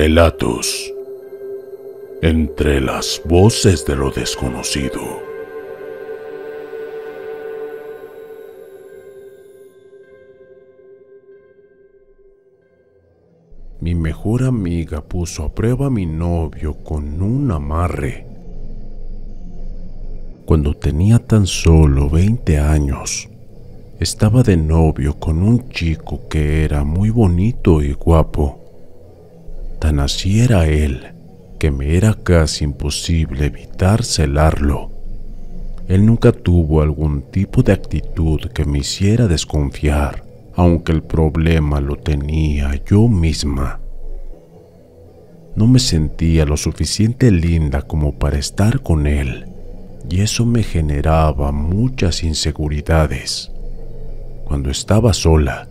Relatos entre las voces de lo desconocido. Mi mejor amiga puso a prueba a mi novio con un amarre. Cuando tenía tan solo 20 años, estaba de novio con un chico que era muy bonito y guapo. Naciera él que me era casi imposible evitar celarlo. Él nunca tuvo algún tipo de actitud que me hiciera desconfiar, aunque el problema lo tenía yo misma. No me sentía lo suficiente linda como para estar con él, y eso me generaba muchas inseguridades. Cuando estaba sola,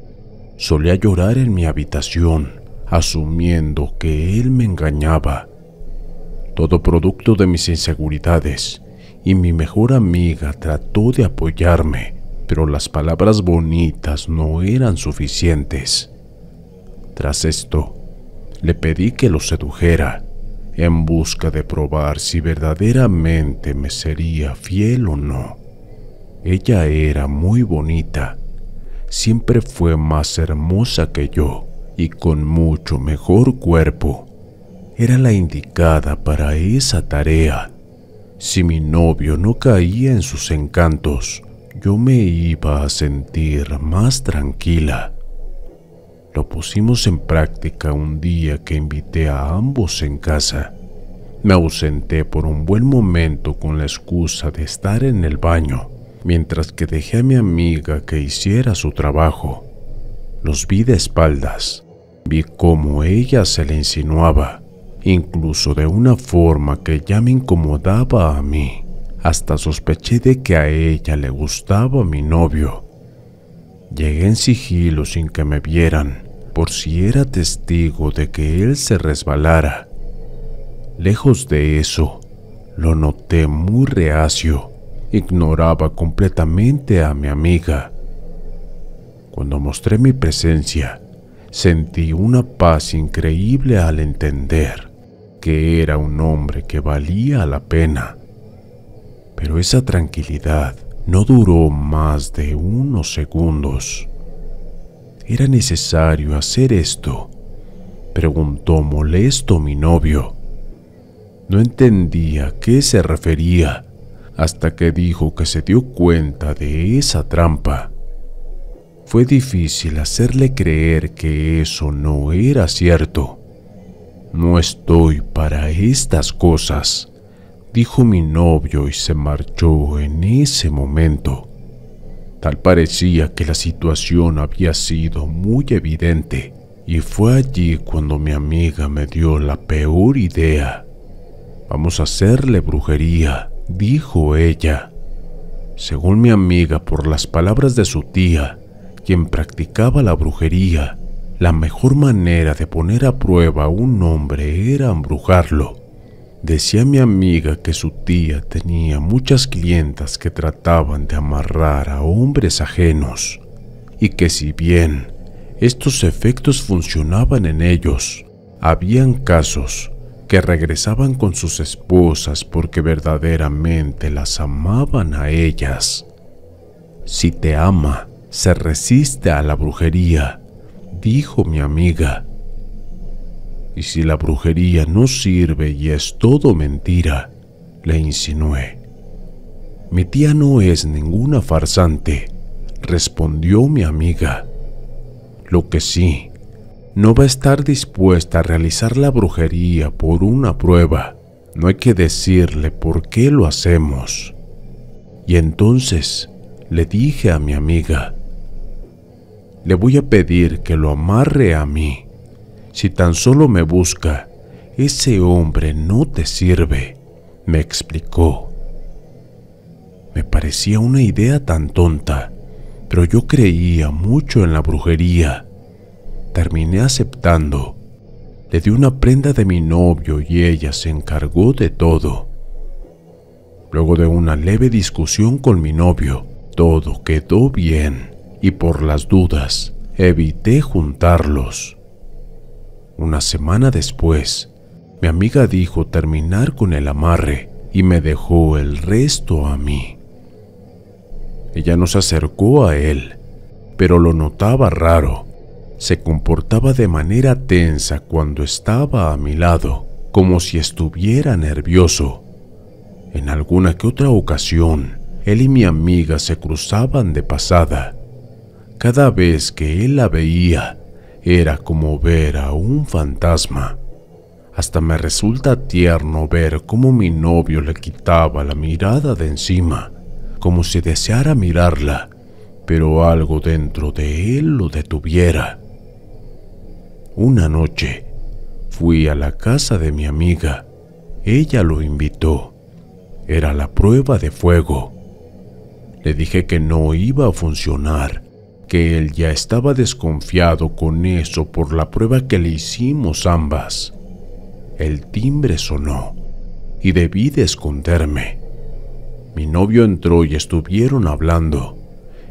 solía llorar en mi habitación asumiendo que él me engañaba. Todo producto de mis inseguridades, y mi mejor amiga trató de apoyarme, pero las palabras bonitas no eran suficientes. Tras esto, le pedí que lo sedujera, en busca de probar si verdaderamente me sería fiel o no. Ella era muy bonita, siempre fue más hermosa que yo y con mucho mejor cuerpo, era la indicada para esa tarea. Si mi novio no caía en sus encantos, yo me iba a sentir más tranquila. Lo pusimos en práctica un día que invité a ambos en casa. Me ausenté por un buen momento con la excusa de estar en el baño, mientras que dejé a mi amiga que hiciera su trabajo. Los vi de espaldas, Vi cómo ella se le insinuaba, incluso de una forma que ya me incomodaba a mí. Hasta sospeché de que a ella le gustaba mi novio. Llegué en sigilo sin que me vieran, por si era testigo de que él se resbalara. Lejos de eso, lo noté muy reacio. Ignoraba completamente a mi amiga. Cuando mostré mi presencia, Sentí una paz increíble al entender que era un hombre que valía la pena. Pero esa tranquilidad no duró más de unos segundos. ¿Era necesario hacer esto? Preguntó molesto mi novio. No entendía a qué se refería hasta que dijo que se dio cuenta de esa trampa fue difícil hacerle creer que eso no era cierto. No estoy para estas cosas, dijo mi novio y se marchó en ese momento. Tal parecía que la situación había sido muy evidente y fue allí cuando mi amiga me dio la peor idea. Vamos a hacerle brujería, dijo ella. Según mi amiga, por las palabras de su tía, quien practicaba la brujería, la mejor manera de poner a prueba a un hombre era embrujarlo. Decía mi amiga que su tía tenía muchas clientas que trataban de amarrar a hombres ajenos, y que si bien estos efectos funcionaban en ellos, habían casos que regresaban con sus esposas porque verdaderamente las amaban a ellas. Si te ama, se resiste a la brujería, dijo mi amiga. Y si la brujería no sirve y es todo mentira, le insinué. Mi tía no es ninguna farsante, respondió mi amiga. Lo que sí, no va a estar dispuesta a realizar la brujería por una prueba. No hay que decirle por qué lo hacemos. Y entonces le dije a mi amiga, le voy a pedir que lo amarre a mí. Si tan solo me busca, ese hombre no te sirve, me explicó. Me parecía una idea tan tonta, pero yo creía mucho en la brujería. Terminé aceptando. Le di una prenda de mi novio y ella se encargó de todo. Luego de una leve discusión con mi novio, todo quedó bien y por las dudas evité juntarlos. Una semana después, mi amiga dijo terminar con el amarre y me dejó el resto a mí. Ella nos acercó a él, pero lo notaba raro. Se comportaba de manera tensa cuando estaba a mi lado, como si estuviera nervioso. En alguna que otra ocasión, él y mi amiga se cruzaban de pasada cada vez que él la veía, era como ver a un fantasma. Hasta me resulta tierno ver cómo mi novio le quitaba la mirada de encima, como si deseara mirarla, pero algo dentro de él lo detuviera. Una noche, fui a la casa de mi amiga. Ella lo invitó. Era la prueba de fuego. Le dije que no iba a funcionar que él ya estaba desconfiado con eso por la prueba que le hicimos ambas. El timbre sonó y debí de esconderme. Mi novio entró y estuvieron hablando.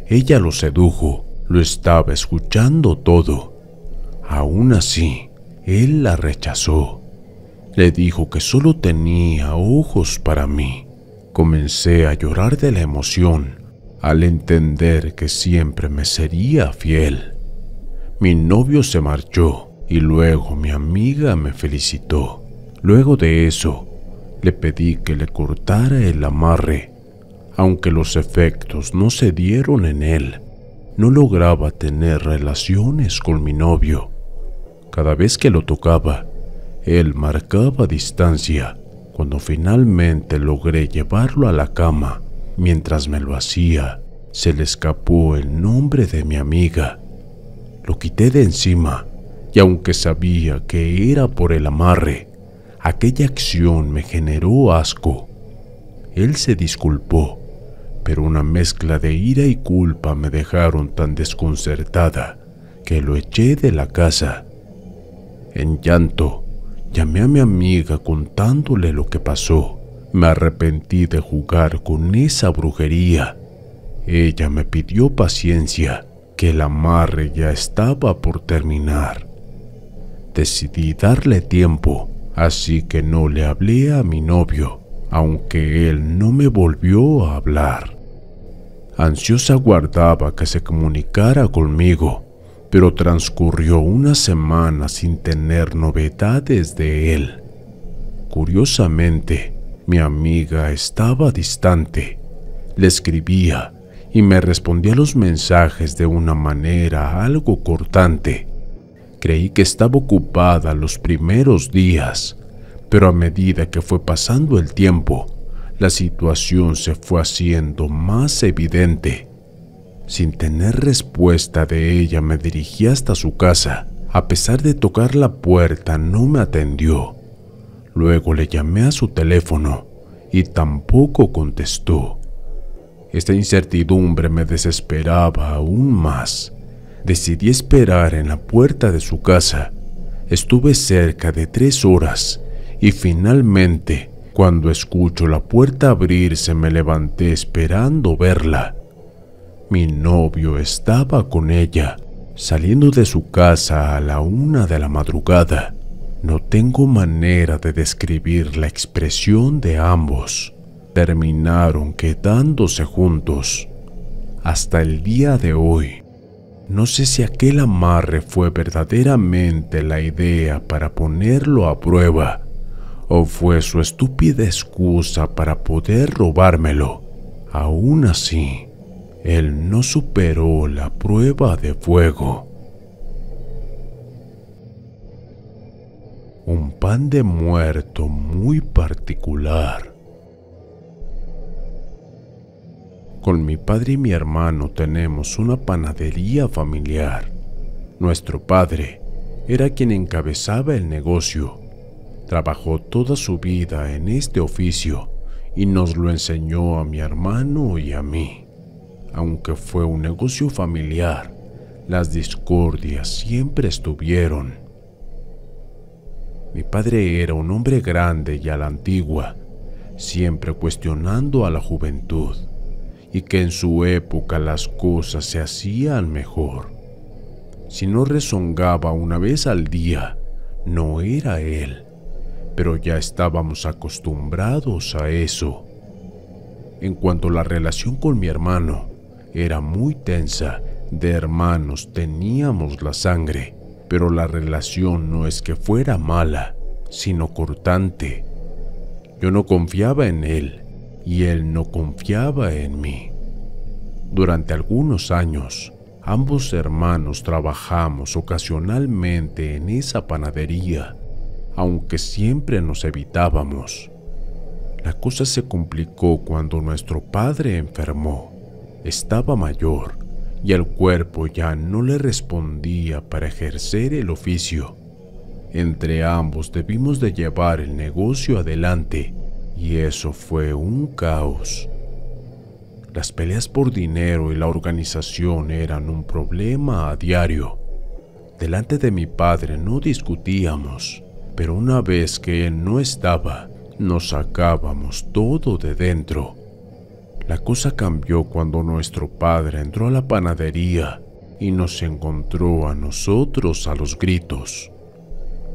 Ella lo sedujo, lo estaba escuchando todo. Aún así, él la rechazó. Le dijo que solo tenía ojos para mí. Comencé a llorar de la emoción al entender que siempre me sería fiel, mi novio se marchó y luego mi amiga me felicitó. Luego de eso, le pedí que le cortara el amarre, aunque los efectos no se dieron en él. No lograba tener relaciones con mi novio. Cada vez que lo tocaba, él marcaba distancia. Cuando finalmente logré llevarlo a la cama, Mientras me lo hacía, se le escapó el nombre de mi amiga. Lo quité de encima y aunque sabía que era por el amarre, aquella acción me generó asco. Él se disculpó, pero una mezcla de ira y culpa me dejaron tan desconcertada que lo eché de la casa. En llanto, llamé a mi amiga contándole lo que pasó. Me arrepentí de jugar con esa brujería. Ella me pidió paciencia, que el amarre ya estaba por terminar. Decidí darle tiempo, así que no le hablé a mi novio, aunque él no me volvió a hablar. Ansiosa guardaba que se comunicara conmigo, pero transcurrió una semana sin tener novedades de él. Curiosamente, mi amiga estaba distante. Le escribía y me respondía los mensajes de una manera algo cortante. Creí que estaba ocupada los primeros días, pero a medida que fue pasando el tiempo, la situación se fue haciendo más evidente. Sin tener respuesta de ella me dirigí hasta su casa. A pesar de tocar la puerta, no me atendió. Luego le llamé a su teléfono y tampoco contestó. Esta incertidumbre me desesperaba aún más. Decidí esperar en la puerta de su casa. Estuve cerca de tres horas y finalmente, cuando escucho la puerta abrirse, me levanté esperando verla. Mi novio estaba con ella, saliendo de su casa a la una de la madrugada. No tengo manera de describir la expresión de ambos. Terminaron quedándose juntos. Hasta el día de hoy, no sé si aquel amarre fue verdaderamente la idea para ponerlo a prueba o fue su estúpida excusa para poder robármelo. Aún así, él no superó la prueba de fuego. un pan de muerto muy particular. Con mi padre y mi hermano tenemos una panadería familiar. Nuestro padre era quien encabezaba el negocio. Trabajó toda su vida en este oficio y nos lo enseñó a mi hermano y a mí. Aunque fue un negocio familiar, las discordias siempre estuvieron mi padre era un hombre grande y a la antigua, siempre cuestionando a la juventud, y que en su época las cosas se hacían mejor. Si no rezongaba una vez al día, no era él, pero ya estábamos acostumbrados a eso. En cuanto a la relación con mi hermano, era muy tensa, de hermanos teníamos la sangre, pero la relación no es que fuera mala, sino cortante. Yo no confiaba en él y él no confiaba en mí. Durante algunos años, ambos hermanos trabajamos ocasionalmente en esa panadería, aunque siempre nos evitábamos. La cosa se complicó cuando nuestro padre enfermó. Estaba mayor y el cuerpo ya no le respondía para ejercer el oficio. Entre ambos debimos de llevar el negocio adelante y eso fue un caos. Las peleas por dinero y la organización eran un problema a diario. Delante de mi padre no discutíamos, pero una vez que él no estaba, nos sacábamos todo de dentro. La cosa cambió cuando nuestro padre entró a la panadería y nos encontró a nosotros a los gritos.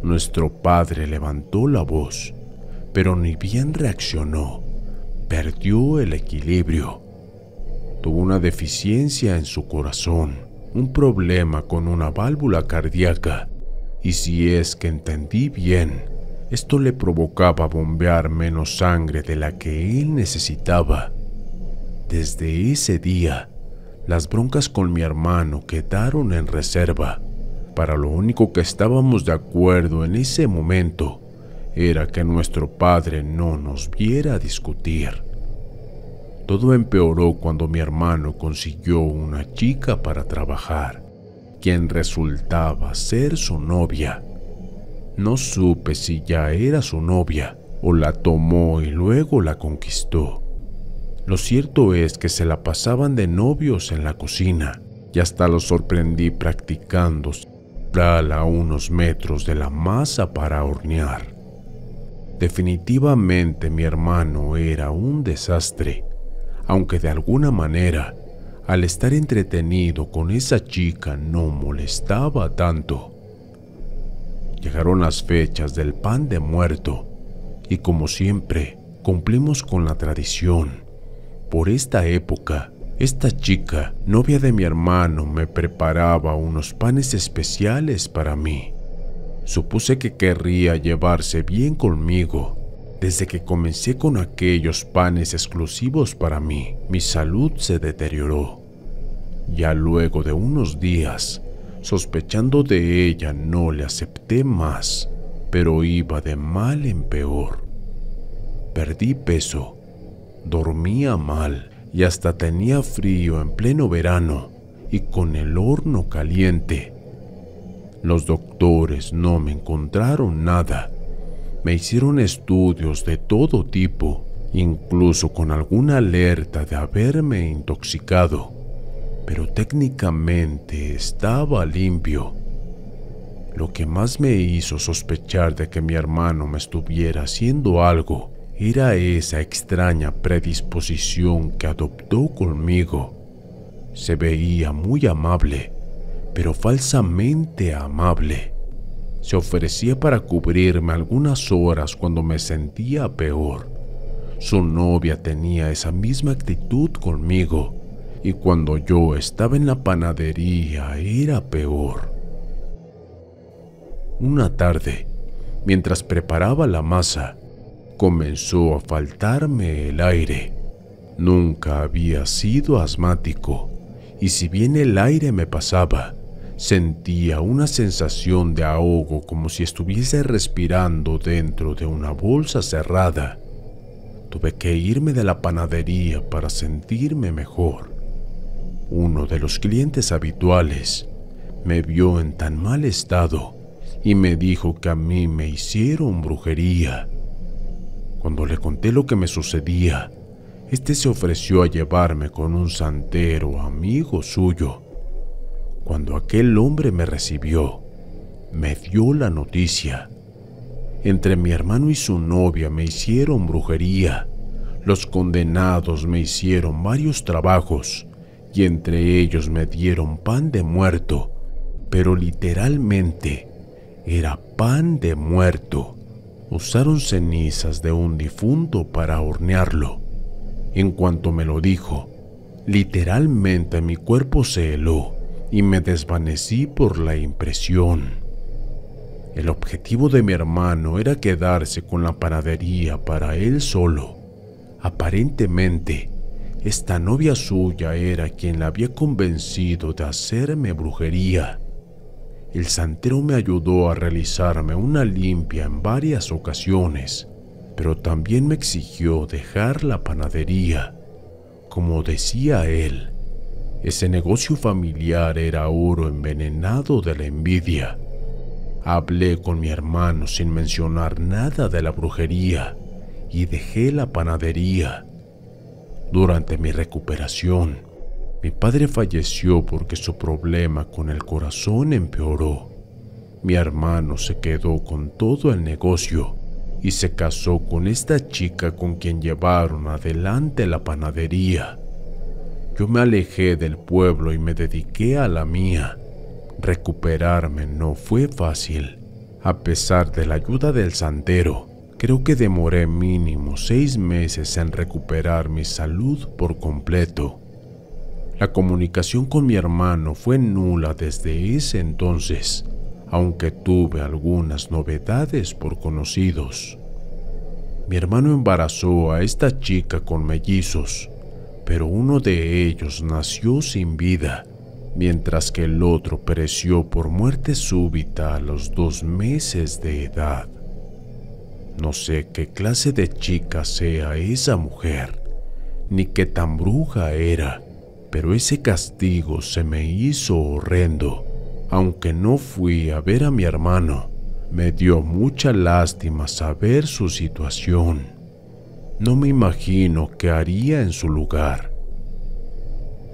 Nuestro padre levantó la voz, pero ni bien reaccionó, perdió el equilibrio. Tuvo una deficiencia en su corazón, un problema con una válvula cardíaca, y si es que entendí bien, esto le provocaba bombear menos sangre de la que él necesitaba desde ese día, las broncas con mi hermano quedaron en reserva. Para lo único que estábamos de acuerdo en ese momento era que nuestro padre no nos viera discutir. Todo empeoró cuando mi hermano consiguió una chica para trabajar, quien resultaba ser su novia. No supe si ya era su novia o la tomó y luego la conquistó. Lo cierto es que se la pasaban de novios en la cocina y hasta los sorprendí practicando a unos metros de la masa para hornear. Definitivamente mi hermano era un desastre, aunque de alguna manera, al estar entretenido con esa chica no molestaba tanto. Llegaron las fechas del pan de muerto y como siempre, cumplimos con la tradición. Por esta época, esta chica, novia de mi hermano, me preparaba unos panes especiales para mí. Supuse que querría llevarse bien conmigo. Desde que comencé con aquellos panes exclusivos para mí, mi salud se deterioró. Ya luego de unos días, sospechando de ella, no le acepté más, pero iba de mal en peor. Perdí peso dormía mal y hasta tenía frío en pleno verano y con el horno caliente. Los doctores no me encontraron nada. Me hicieron estudios de todo tipo, incluso con alguna alerta de haberme intoxicado, pero técnicamente estaba limpio. Lo que más me hizo sospechar de que mi hermano me estuviera haciendo algo era esa extraña predisposición que adoptó conmigo. Se veía muy amable, pero falsamente amable. Se ofrecía para cubrirme algunas horas cuando me sentía peor. Su novia tenía esa misma actitud conmigo y cuando yo estaba en la panadería era peor. Una tarde, mientras preparaba la masa, comenzó a faltarme el aire. Nunca había sido asmático, y si bien el aire me pasaba, sentía una sensación de ahogo como si estuviese respirando dentro de una bolsa cerrada. Tuve que irme de la panadería para sentirme mejor. Uno de los clientes habituales me vio en tan mal estado y me dijo que a mí me hicieron brujería cuando le conté lo que me sucedía, este se ofreció a llevarme con un santero amigo suyo. Cuando aquel hombre me recibió, me dio la noticia. Entre mi hermano y su novia me hicieron brujería. Los condenados me hicieron varios trabajos y entre ellos me dieron pan de muerto, pero literalmente era pan de muerto usaron cenizas de un difunto para hornearlo. En cuanto me lo dijo, literalmente mi cuerpo se heló y me desvanecí por la impresión. El objetivo de mi hermano era quedarse con la panadería para él solo. Aparentemente, esta novia suya era quien la había convencido de hacerme brujería el santero me ayudó a realizarme una limpia en varias ocasiones, pero también me exigió dejar la panadería. Como decía él, ese negocio familiar era oro envenenado de la envidia. Hablé con mi hermano sin mencionar nada de la brujería y dejé la panadería. Durante mi recuperación, mi padre falleció porque su problema con el corazón empeoró. Mi hermano se quedó con todo el negocio y se casó con esta chica con quien llevaron adelante la panadería. Yo me alejé del pueblo y me dediqué a la mía. Recuperarme no fue fácil. A pesar de la ayuda del santero, creo que demoré mínimo seis meses en recuperar mi salud por completo. La comunicación con mi hermano fue nula desde ese entonces, aunque tuve algunas novedades por conocidos. Mi hermano embarazó a esta chica con mellizos, pero uno de ellos nació sin vida, mientras que el otro pereció por muerte súbita a los dos meses de edad. No sé qué clase de chica sea esa mujer, ni qué tan bruja era pero ese castigo se me hizo horrendo. Aunque no fui a ver a mi hermano, me dio mucha lástima saber su situación. No me imagino qué haría en su lugar.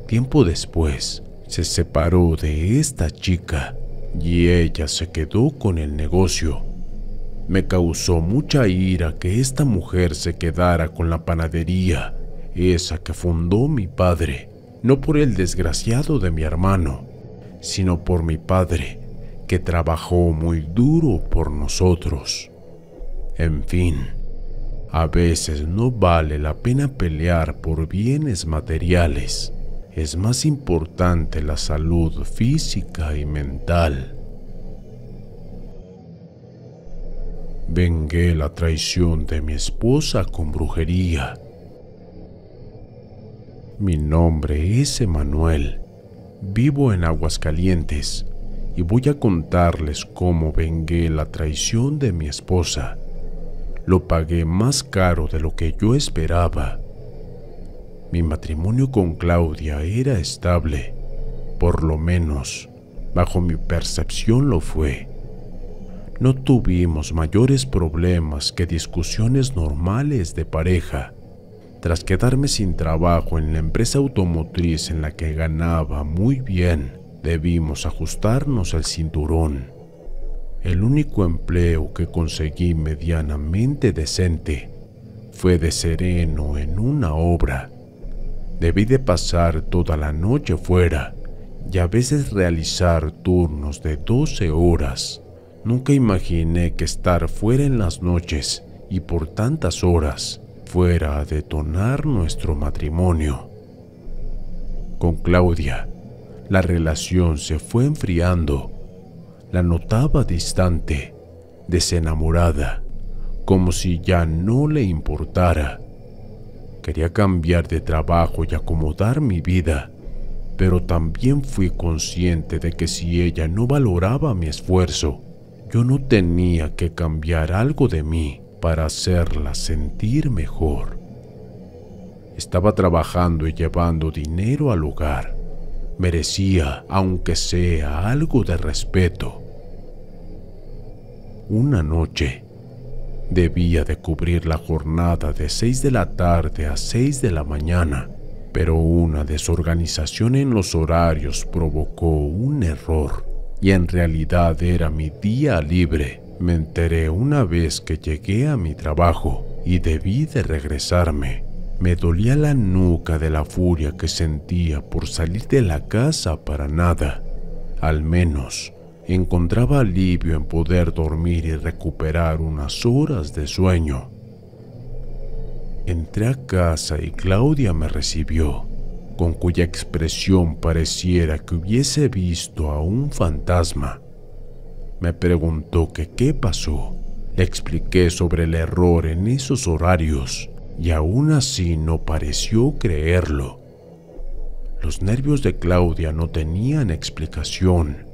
Tiempo después, se separó de esta chica y ella se quedó con el negocio. Me causó mucha ira que esta mujer se quedara con la panadería, esa que fundó mi padre no por el desgraciado de mi hermano, sino por mi padre, que trabajó muy duro por nosotros. En fin, a veces no vale la pena pelear por bienes materiales. Es más importante la salud física y mental. Vengué la traición de mi esposa con brujería mi nombre es Emanuel. Vivo en Aguascalientes y voy a contarles cómo vengué la traición de mi esposa. Lo pagué más caro de lo que yo esperaba. Mi matrimonio con Claudia era estable, por lo menos bajo mi percepción lo fue. No tuvimos mayores problemas que discusiones normales de pareja tras quedarme sin trabajo en la empresa automotriz en la que ganaba muy bien, debimos ajustarnos al cinturón. El único empleo que conseguí medianamente decente fue de sereno en una obra. Debí de pasar toda la noche fuera y a veces realizar turnos de 12 horas. Nunca imaginé que estar fuera en las noches y por tantas horas fuera a detonar nuestro matrimonio. Con Claudia, la relación se fue enfriando. La notaba distante, desenamorada, como si ya no le importara. Quería cambiar de trabajo y acomodar mi vida, pero también fui consciente de que si ella no valoraba mi esfuerzo, yo no tenía que cambiar algo de mí para hacerla sentir mejor. Estaba trabajando y llevando dinero al hogar. Merecía, aunque sea, algo de respeto. Una noche, debía de cubrir la jornada de 6 de la tarde a 6 de la mañana, pero una desorganización en los horarios provocó un error y en realidad era mi día libre me enteré una vez que llegué a mi trabajo y debí de regresarme. Me dolía la nuca de la furia que sentía por salir de la casa para nada. Al menos encontraba alivio en poder dormir y recuperar unas horas de sueño. Entré a casa y Claudia me recibió, con cuya expresión pareciera que hubiese visto a un fantasma. Me preguntó que qué pasó. Le expliqué sobre el error en esos horarios y aún así no pareció creerlo. Los nervios de Claudia no tenían explicación.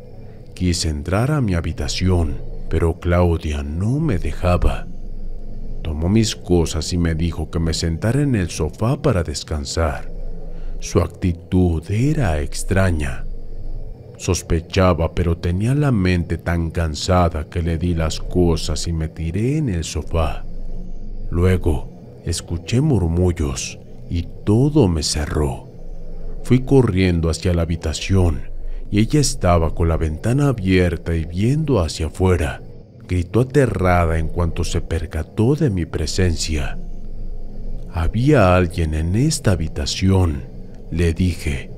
Quise entrar a mi habitación, pero Claudia no me dejaba. Tomó mis cosas y me dijo que me sentara en el sofá para descansar. Su actitud era extraña. Sospechaba, pero tenía la mente tan cansada que le di las cosas y me tiré en el sofá. Luego, escuché murmullos y todo me cerró. Fui corriendo hacia la habitación y ella estaba con la ventana abierta y viendo hacia afuera. Gritó aterrada en cuanto se percató de mi presencia. Había alguien en esta habitación, le dije.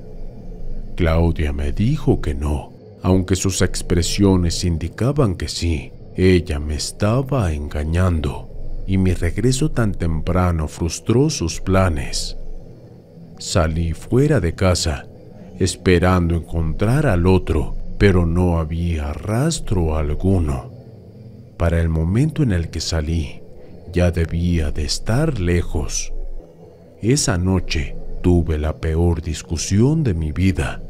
Claudia me dijo que no, aunque sus expresiones indicaban que sí, ella me estaba engañando y mi regreso tan temprano frustró sus planes. Salí fuera de casa, esperando encontrar al otro, pero no había rastro alguno. Para el momento en el que salí, ya debía de estar lejos. Esa noche tuve la peor discusión de mi vida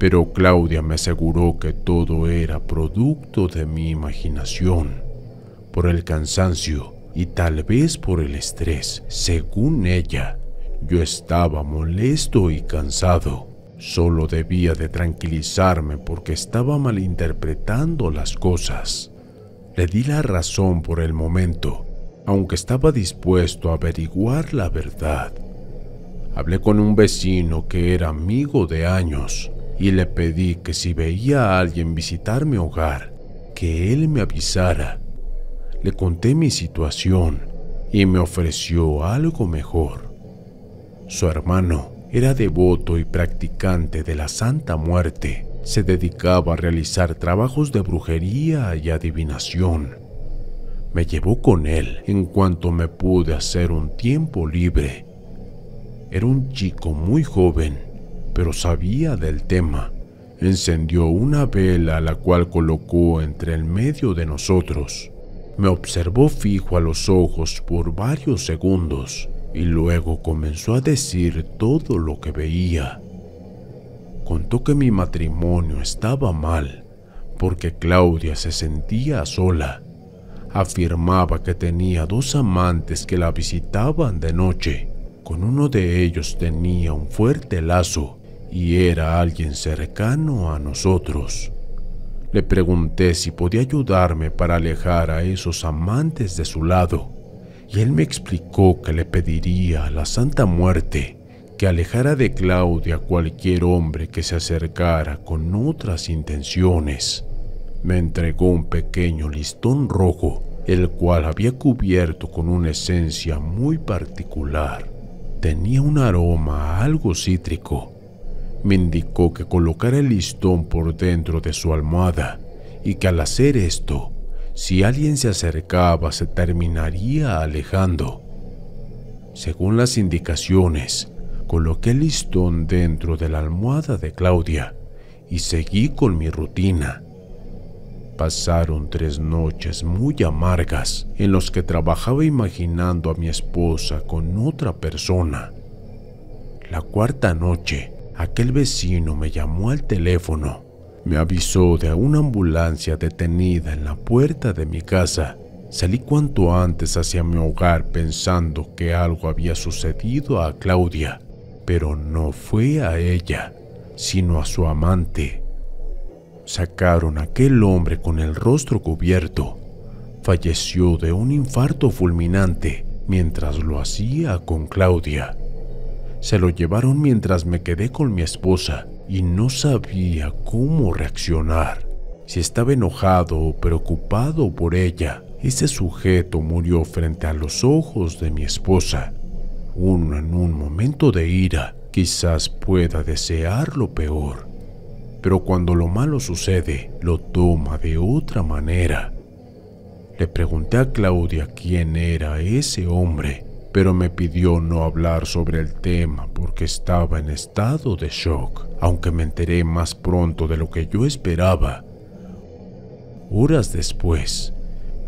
pero Claudia me aseguró que todo era producto de mi imaginación, por el cansancio y tal vez por el estrés. Según ella, yo estaba molesto y cansado. Solo debía de tranquilizarme porque estaba malinterpretando las cosas. Le di la razón por el momento, aunque estaba dispuesto a averiguar la verdad. Hablé con un vecino que era amigo de años y le pedí que si veía a alguien visitar mi hogar, que él me avisara. Le conté mi situación y me ofreció algo mejor. Su hermano era devoto y practicante de la Santa Muerte. Se dedicaba a realizar trabajos de brujería y adivinación. Me llevó con él en cuanto me pude hacer un tiempo libre. Era un chico muy joven pero sabía del tema. Encendió una vela la cual colocó entre el medio de nosotros. Me observó fijo a los ojos por varios segundos y luego comenzó a decir todo lo que veía. Contó que mi matrimonio estaba mal porque Claudia se sentía sola. Afirmaba que tenía dos amantes que la visitaban de noche. Con uno de ellos tenía un fuerte lazo y era alguien cercano a nosotros. Le pregunté si podía ayudarme para alejar a esos amantes de su lado, y él me explicó que le pediría a la Santa Muerte que alejara de Claudia cualquier hombre que se acercara con otras intenciones. Me entregó un pequeño listón rojo, el cual había cubierto con una esencia muy particular. Tenía un aroma algo cítrico me indicó que colocara el listón por dentro de su almohada y que al hacer esto, si alguien se acercaba se terminaría alejando. Según las indicaciones, coloqué el listón dentro de la almohada de Claudia y seguí con mi rutina. Pasaron tres noches muy amargas en las que trabajaba imaginando a mi esposa con otra persona. La cuarta noche aquel vecino me llamó al teléfono. Me avisó de una ambulancia detenida en la puerta de mi casa. Salí cuanto antes hacia mi hogar pensando que algo había sucedido a Claudia, pero no fue a ella, sino a su amante. Sacaron a aquel hombre con el rostro cubierto. Falleció de un infarto fulminante mientras lo hacía con Claudia. Se lo llevaron mientras me quedé con mi esposa y no sabía cómo reaccionar. Si estaba enojado o preocupado por ella, ese sujeto murió frente a los ojos de mi esposa. Uno en un momento de ira quizás pueda desear lo peor, pero cuando lo malo sucede, lo toma de otra manera. Le pregunté a Claudia quién era ese hombre pero me pidió no hablar sobre el tema porque estaba en estado de shock, aunque me enteré más pronto de lo que yo esperaba. Horas después,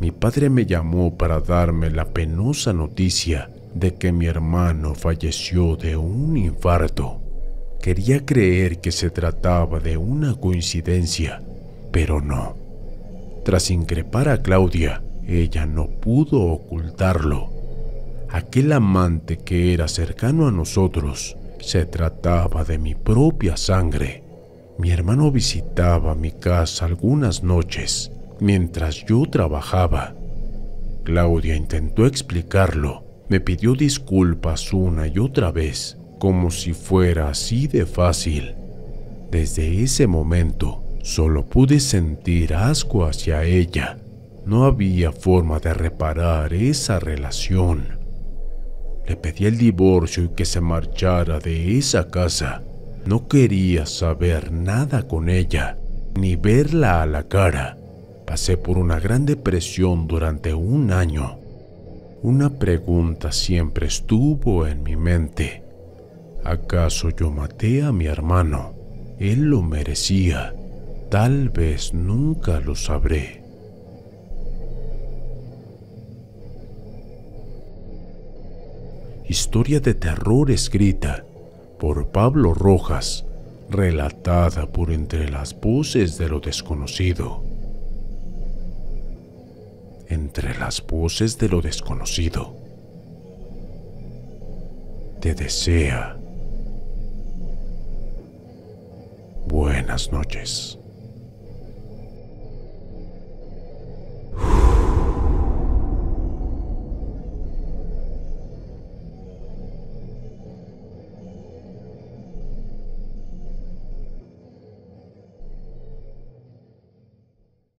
mi padre me llamó para darme la penosa noticia de que mi hermano falleció de un infarto. Quería creer que se trataba de una coincidencia, pero no. Tras increpar a Claudia, ella no pudo ocultarlo Aquel amante que era cercano a nosotros se trataba de mi propia sangre. Mi hermano visitaba mi casa algunas noches mientras yo trabajaba. Claudia intentó explicarlo. Me pidió disculpas una y otra vez, como si fuera así de fácil. Desde ese momento solo pude sentir asco hacia ella. No había forma de reparar esa relación. Le pedí el divorcio y que se marchara de esa casa. No quería saber nada con ella, ni verla a la cara. Pasé por una gran depresión durante un año. Una pregunta siempre estuvo en mi mente. ¿Acaso yo maté a mi hermano? Él lo merecía. Tal vez nunca lo sabré. historia de terror escrita por Pablo Rojas, relatada por entre las voces de lo desconocido. Entre las voces de lo desconocido. Te desea buenas noches.